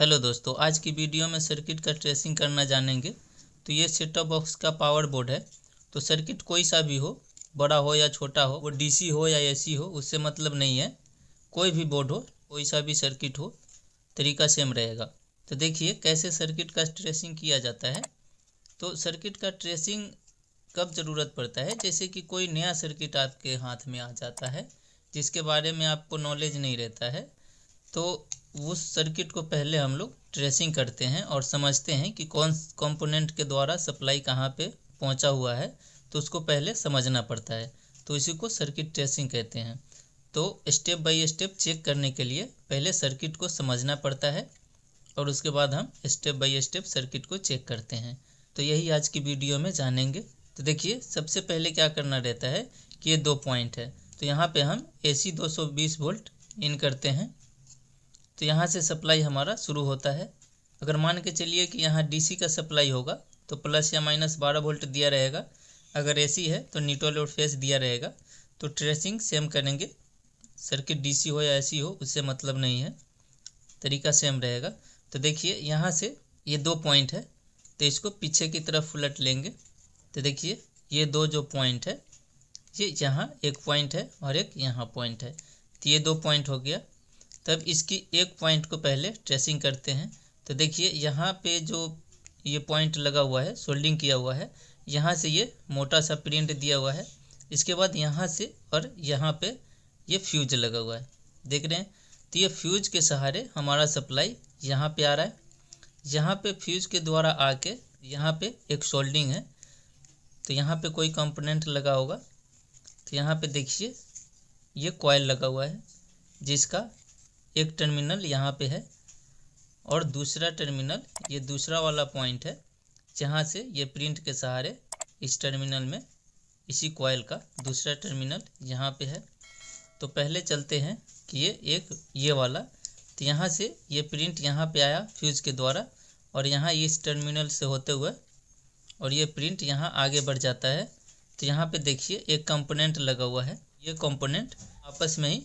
hello दोस्तों आज की वीडियो में सर्किट का ट्रेसिंग करना जानेंगे तो ये सेटअप बॉक्स का पावर बोर्ड है तो सर्किट कोई सा भी हो बड़ा हो या छोटा हो वो डीसी हो या एसी हो उससे मतलब नहीं है कोई भी बोर्ड हो कोई सा भी सर्किट हो तरीका सेम रहेगा तो देखिए कैसे सर्किट का ट्रेसिंग किया जाता है तो सर्किट का ट्रेसिंग कब ज़रूरत पड़ता है जैसे कि कोई नया सर्किट आपके हाथ में आ जाता है जिसके बारे में आपको नॉलेज नहीं रहता है तो उस सर्किट को पहले हम लोग ट्रेसिंग करते हैं और समझते हैं कि कौन कंपोनेंट के द्वारा सप्लाई कहाँ पे पहुँचा हुआ है तो उसको पहले समझना पड़ता है तो इसी को सर्किट ट्रेसिंग कहते हैं तो स्टेप बाय स्टेप चेक करने के लिए पहले सर्किट को समझना पड़ता है और उसके बाद हम स्टेप बाय स्टेप सर्किट को चेक करते हैं तो यही आज की वीडियो में जानेंगे तो देखिए सबसे पहले क्या करना रहता है कि ये दो पॉइंट है तो यहाँ पे हम ए सी दो सौ बीस वोल्ट इन करते हैं तो यहाँ से सप्लाई हमारा शुरू होता है अगर मान के चलिए कि यहाँ डीसी का सप्लाई होगा तो प्लस या माइनस बारह वोल्ट दिया रहेगा अगर एसी है तो न्यूट्रल और फेस दिया रहेगा तो ट्रेसिंग सेम करेंगे सर्किट डीसी हो या एसी हो उससे मतलब नहीं है तरीका सेम रहेगा तो देखिए यहाँ से ये दो पॉइंट है तो इसको पीछे की तरफ उलट लेंगे तो देखिए ये दो जो पॉइंट है ये यहाँ एक पॉइंट है और एक यहाँ पॉइंट है तो ये दो पॉइंट हो गया तब इसकी एक पॉइंट को पहले ट्रेसिंग करते हैं तो देखिए यहाँ पे जो ये पॉइंट लगा हुआ है सोल्डिंग किया हुआ है यहाँ से ये मोटा सा प्रिंट दिया हुआ है इसके बाद यहाँ से और यहाँ पे ये फ्यूज लगा हुआ है देख रहे हैं तो ये फ्यूज के सहारे हमारा सप्लाई यहाँ पे आ रहा है यहाँ पे फ्यूज के द्वारा आके यहाँ पे एक सोल्डिंग है तो यहाँ पे कोई कंपोनेंट लगा होगा तो यहाँ पे देखिए ये कॉयल लगा हुआ है जिसका एक टर्मिनल यहाँ पे है और दूसरा टर्मिनल ये दूसरा वाला पॉइंट है जहाँ से ये प्रिंट के सहारे इस टर्मिनल में इसी कॉयल का दूसरा टर्मिनल यहाँ पे है तो पहले चलते हैं कि ये एक ये वाला तो यहाँ से ये प्रिंट यहाँ पे आया फ्यूज के द्वारा और यहाँ इस टर्मिनल से होते हुए और ये प्रिंट यहाँ आगे बढ़ जाता है तो यहाँ पे देखिए एक कंपोनेंट लगा हुआ है ये कंपोनेंट आपस में ही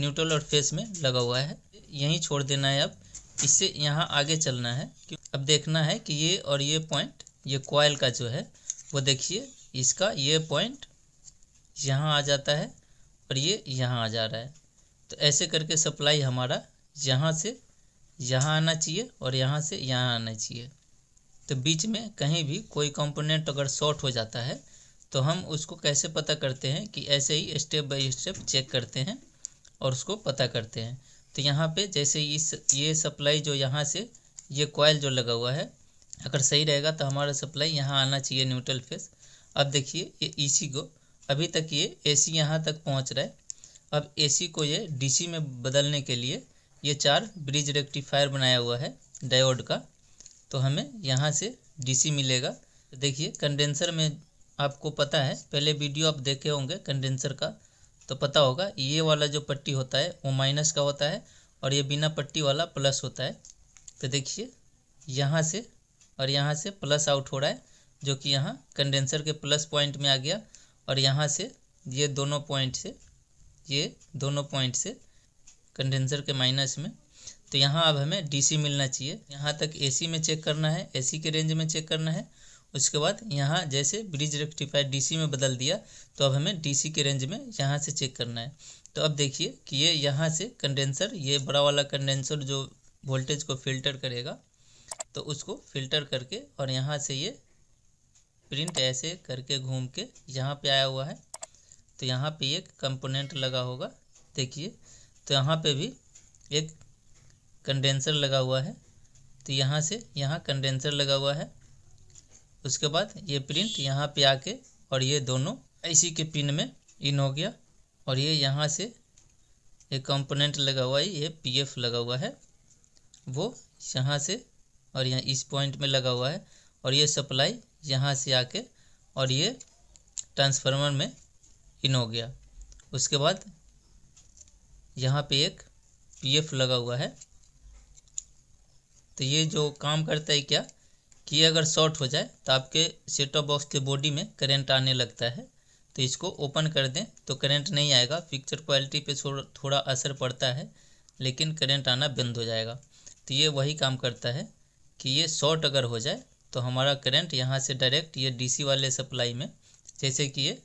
न्यूट्रल और फेस में लगा हुआ है यहीं छोड़ देना है अब इससे यहाँ आगे चलना है अब देखना है कि ये और ये पॉइंट ये कॉयल का जो है वो देखिए इसका ये पॉइंट यहाँ आ जाता है और ये यहाँ आ जा रहा है तो ऐसे करके सप्लाई हमारा यहाँ से यहाँ आना चाहिए और यहाँ से यहाँ आना चाहिए तो बीच में कहीं भी कोई कंपोनेंट अगर शॉर्ट हो जाता है तो हम उसको कैसे पता करते हैं कि ऐसे ही स्टेप बाय स्टेप चेक करते हैं और उसको पता करते हैं तो यहाँ पे जैसे इस ये सप्लाई जो यहाँ से ये कॉयल जो लगा हुआ है अगर सही रहेगा तो हमारा सप्लाई यहाँ आना चाहिए न्यूट्रल फेस अब देखिए ये ई e को अभी तक ये ए सी यहाँ तक पहुँच रहा है अब ए सी को ये डी सी में बदलने के लिए ये चार ब्रिज रेक्टिफायर बनाया हुआ है डायोड का तो हमें यहाँ से डी सी मिलेगा देखिए कंडेंसर में आपको पता है पहले वीडियो आप देखे होंगे कंडेंसर का तो पता होगा ये वाला जो पट्टी होता है वो माइनस का होता है और ये बिना पट्टी वाला प्लस होता है तो देखिए यहाँ से और यहाँ से प्लस आउट हो रहा है जो कि यहाँ कंडेंसर के प्लस पॉइंट में आ गया और यहाँ से ये दोनों पॉइंट से ये दोनों पॉइंट से कंडेंसर के माइनस में तो यहाँ अब हमें डीसी मिलना चाहिए यहाँ तक एसी में चेक करना है एसी के रेंज में चेक करना है उसके बाद यहाँ जैसे ब्रिज रेक्टिफायर डीसी में बदल दिया तो अब हमें डीसी के रेंज में यहाँ से चेक करना है तो अब देखिए कि ये यहाँ से कंडेंसर ये बड़ा वाला कंडेंसर जो वोल्टेज को फिल्टर करेगा तो उसको फिल्टर करके और यहाँ से ये प्रिंट ऐसे करके घूम के यहाँ पे आया हुआ है तो यहाँ पे एक कंपोनेंट लगा होगा देखिए तो यहाँ पे भी एक कंडेंसर लगा हुआ है तो यहाँ से यहाँ कंडेंसर लगा हुआ है उसके बाद ये प्रिंट यहाँ पे आके और ये दोनों आईसी के पिन में इन हो गया और ये यहाँ से ये कंपोनेंट लगा हुआ है ये पीएफ लगा हुआ है वो यहाँ से और यहाँ इस पॉइंट में लगा हुआ है और ये सप्लाई यहाँ से आके और ये ट्रांसफार्मर में इन हो गया उसके बाद यहाँ पे एक पीएफ लगा हुआ है तो ये जो काम करता है क्या कि अगर शॉर्ट हो जाए तो आपके सेट ऑफ बॉक्स के बॉडी में करंट आने लगता है तो इसको ओपन कर दें तो करंट नहीं आएगा पिक्चर क्वालिटी पे थोड़ा असर पड़ता है लेकिन करंट आना बंद हो जाएगा तो ये वही काम करता है कि ये शॉर्ट अगर हो जाए तो हमारा करंट यहाँ से डायरेक्ट ये डीसी वाले सप्लाई में जैसे कि ये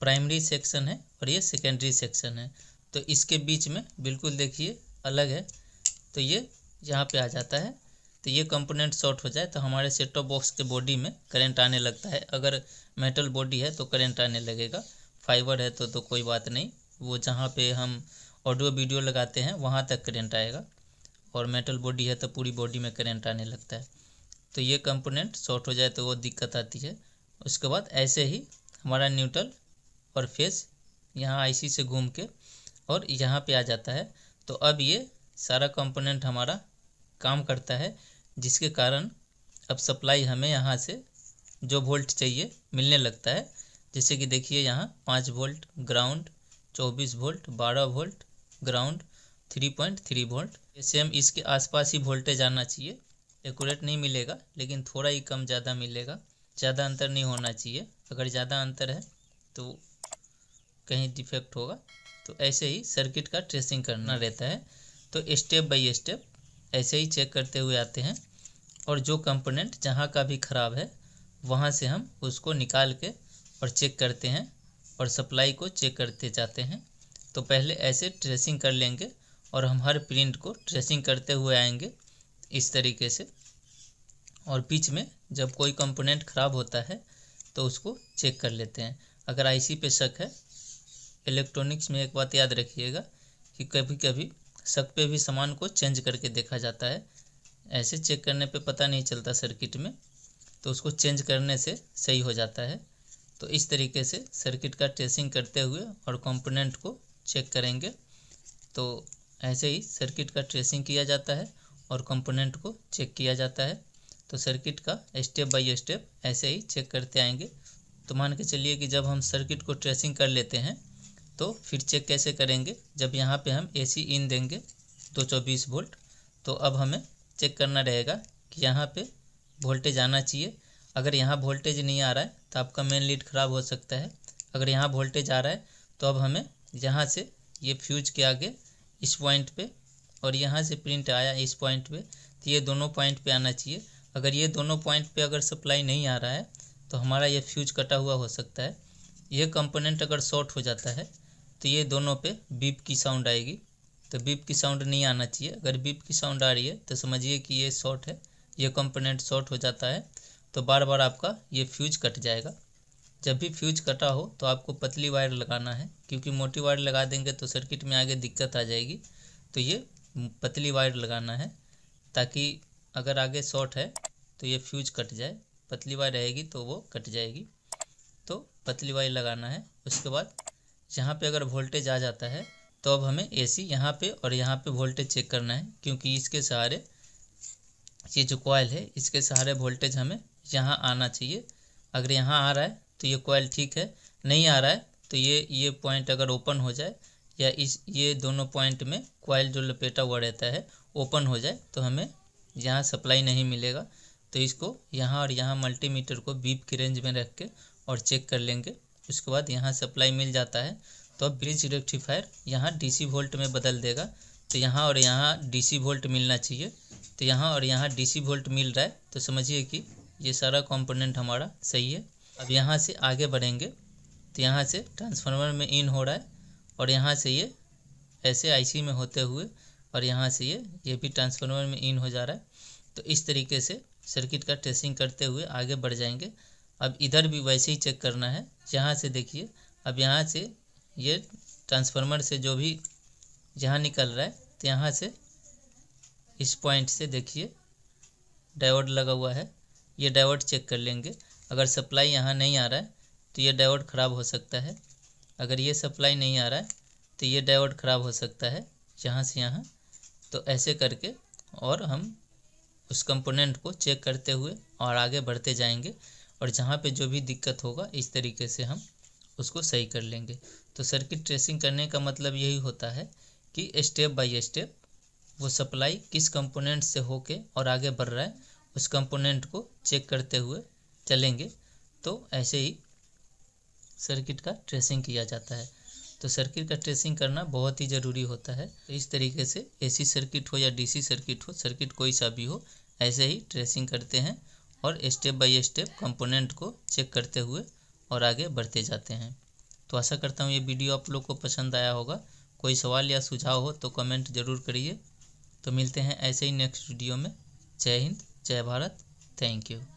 प्राइमरी सेक्शन है और ये सेकेंडरी सेक्शन है तो इसके बीच में बिल्कुल देखिए अलग है तो ये यहाँ पर आ जाता है तो ये कंपोनेंट शॉर्ट हो जाए तो हमारे सेट ऑफ बॉक्स के बॉडी में करंट आने लगता है अगर मेटल बॉडी है तो करंट आने लगेगा फाइबर है तो तो कोई बात नहीं वो जहाँ पे हम ऑडियो वीडियो लगाते हैं वहाँ तक करंट आएगा और मेटल बॉडी है तो पूरी बॉडी में करंट आने लगता है तो ये कंपोनेंट शॉर्ट हो जाए तो वो दिक्कत आती है उसके बाद ऐसे ही हमारा न्यूट्रल और फेस यहाँ आईसी से घूम के और यहाँ पे आ जाता है तो अब ये सारा कंपोनेंट हमारा काम करता है जिसके कारण अब सप्लाई हमें यहाँ से जो वोल्ट चाहिए मिलने लगता है जैसे कि देखिए यहाँ पाँच वोल्ट ग्राउंड चौबीस वोल्ट बारह volt ground three point three volt same इसके आसपास ही वोल्टेज आना चाहिए एकूरेट नहीं मिलेगा लेकिन थोड़ा ही कम ज़्यादा मिलेगा ज़्यादा अंतर नहीं होना चाहिए अगर ज़्यादा अंतर है तो कहीं डिफेक्ट होगा तो ऐसे ही सर्किट का ट्रेसिंग करना रहता है तो स्टेप बाय स्टेप ऐसे ही चेक करते हुए आते हैं और जो कंपोनेंट जहाँ का भी ख़राब है वहाँ से हम उसको निकाल के और चेक करते हैं और सप्लाई को चेक करते जाते हैं तो पहले ऐसे ट्रेसिंग कर लेंगे और हम हर प्रिंट को ट्रेसिंग करते हुए आएंगे इस तरीके से और बीच में जब कोई कंपोनेंट ख़राब होता है तो उसको चेक कर लेते हैं अगर आईसी पे शक है इलेक्ट्रॉनिक्स में एक बात याद रखिएगा कि कभी कभी शक पे भी सामान को चेंज करके देखा जाता है ऐसे चेक करने पे पता नहीं चलता सर्किट में तो उसको चेंज करने से सही हो जाता है तो इस तरीके से सर्किट का ट्रेसिंग करते हुए और कंपोनेंट को चेक करेंगे तो ऐसे ही सर्किट का ट्रेसिंग किया जाता है और कंपोनेंट को चेक किया जाता है तो सर्किट का स्टेप बाय स्टेप ऐसे ही चेक करते आएंगे तो मान के चलिए कि जब हम सर्किट को ट्रेसिंग कर लेते हैं तो फिर चेक कैसे करेंगे जब यहाँ पे हम ए सी इन देंगे तो चौबीस वोल्ट तो अब हमें चेक करना रहेगा कि यहाँ पे वोल्टेज आना चाहिए अगर यहाँ वोल्टेज नहीं आ रहा है तो आपका मेन लीड ख़राब हो सकता है अगर यहाँ वोल्टेज आ रहा है तो अब हमें यहाँ से ये फ्यूज के आगे इस पॉइंट पे और यहाँ से प्रिंट आया इस पॉइंट पे तो ये दोनों पॉइंट पे आना चाहिए अगर ये दोनों पॉइंट पे अगर सप्लाई नहीं आ रहा है तो हमारा ये फ्यूज कटा हुआ हो सकता है ये कंपोनेंट अगर शॉर्ट हो जाता है तो ये दोनों पे बीप की साउंड आएगी तो बीप की साउंड नहीं आना चाहिए अगर बीप की साउंड आ रही है तो समझिए कि ये शॉर्ट है ये कंपोनेंट शॉर्ट हो जाता है तो बार बार आपका ये फ्यूज कट जाएगा जब भी फ्यूज कटा हो तो आपको पतली वायर लगाना है क्योंकि मोटी वायर लगा देंगे तो सर्किट में आगे दिक्कत आ जाएगी तो ये पतली वायर लगाना है ताकि अगर आगे शॉर्ट है तो ये फ्यूज कट जाए पतली वायर रहेगी तो वो कट जाएगी तो पतली वायर लगाना है उसके बाद यहाँ पे अगर वोल्टेज आ जाता है तो अब हमें ए सी यहाँ पर और यहाँ पे वोल्टेज चेक करना है क्योंकि इसके सहारे ये जो कॉयल है इसके सहारे वोल्टेज हमें यहाँ आना चाहिए अगर यहाँ आ रहा है तो ये कॉयल ठीक है नहीं आ रहा है तो ये ये पॉइंट अगर ओपन हो जाए या इस ये दोनों पॉइंट में कॉयल जो लपेटा हुआ रहता है ओपन हो जाए तो हमें यहाँ सप्लाई नहीं मिलेगा तो इसको यहाँ और यहाँ मल्टीमीटर को बीप की रेंज में रख के और चेक कर लेंगे उसके बाद यहाँ सप्लाई मिल जाता है तो अब ब्रिज रेक्टिफायर यहाँ डीसी वोल्ट में बदल देगा तो यहाँ और यहाँ डीसी वोल्ट मिलना चाहिए तो यहाँ और यहाँ डीसी वोल्ट मिल रहा है तो समझिए कि ये सारा कंपोनेंट हमारा सही है अब यहाँ से आगे बढ़ेंगे तो यहाँ से ट्रांसफार्मर में इन हो रहा है और यहाँ से ये ऐसे आई में होते हुए और यहाँ से ये ये भी ट्रांसफार्मर में इन हो जा रहा है तो इस तरीके से सर्किट का टेस्टिंग करते हुए आगे बढ़ जाएंगे अब इधर भी वैसे ही चेक करना है यहाँ से देखिए अब यहाँ से ये ट्रांसफार्मर से जो भी जहाँ निकल रहा है तो यहाँ से इस पॉइंट से देखिए डायोड लगा हुआ है ये डायोड चेक कर लेंगे अगर सप्लाई यहाँ नहीं आ रहा है तो ये डायोड ख़राब हो सकता है अगर ये सप्लाई नहीं आ रहा है तो ये डायोड ख़राब हो सकता है यहाँ से यहाँ तो ऐसे करके और हम उस कंपोनेंट को चेक करते हुए और आगे बढ़ते जाएंगे और जहाँ पे जो भी दिक्कत होगा इस तरीके से हम उसको सही कर लेंगे तो सर्किट ट्रेसिंग करने का मतलब यही होता है कि स्टेप बाय स्टेप वो सप्लाई किस कंपोनेंट से होके और आगे बढ़ रहा है उस कंपोनेंट को चेक करते हुए चलेंगे तो ऐसे ही सर्किट का ट्रेसिंग किया जाता है तो सर्किट का ट्रेसिंग करना बहुत ही ज़रूरी होता है तो इस तरीके से एसी सर्किट हो या डीसी सर्किट हो सर्किट कोई सा भी हो ऐसे ही ट्रेसिंग करते हैं और स्टेप बाय स्टेप कंपोनेंट को चेक करते हुए और आगे बढ़ते जाते हैं तो आशा करता हूँ ये वीडियो आप लोग को पसंद आया होगा कोई सवाल या सुझाव हो तो कमेंट ज़रूर करिए तो मिलते हैं ऐसे ही नेक्स्ट वीडियो में जय हिंद जय भारत थैंक यू